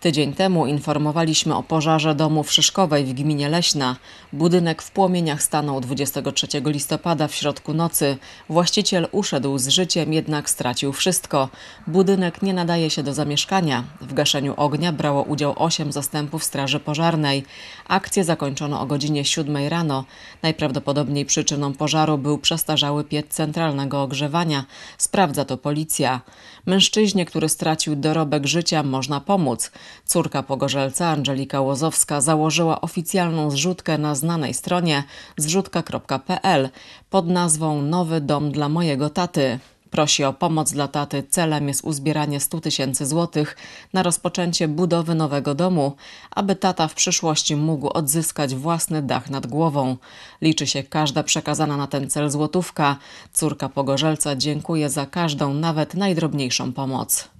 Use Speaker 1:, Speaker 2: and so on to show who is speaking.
Speaker 1: Tydzień temu informowaliśmy o pożarze domu w Szyszkowej w gminie Leśna. Budynek w płomieniach stanął 23 listopada w środku nocy. Właściciel uszedł z życiem, jednak stracił wszystko. Budynek nie nadaje się do zamieszkania. W gaszeniu ognia brało udział 8 zastępów Straży Pożarnej. Akcję zakończono o godzinie 7 rano. Najprawdopodobniej przyczyną pożaru był przestarzały piec centralnego ogrzewania. Sprawdza to policja. Mężczyźnie, który stracił dorobek życia, można pomóc. Córka pogorzelca Angelika Łozowska założyła oficjalną zrzutkę na znanej stronie zrzutka.pl pod nazwą Nowy dom dla mojego taty. Prosi o pomoc dla taty. Celem jest uzbieranie 100 tysięcy złotych na rozpoczęcie budowy nowego domu, aby tata w przyszłości mógł odzyskać własny dach nad głową. Liczy się każda przekazana na ten cel złotówka. Córka Pogorzelca dziękuję za każdą, nawet najdrobniejszą pomoc.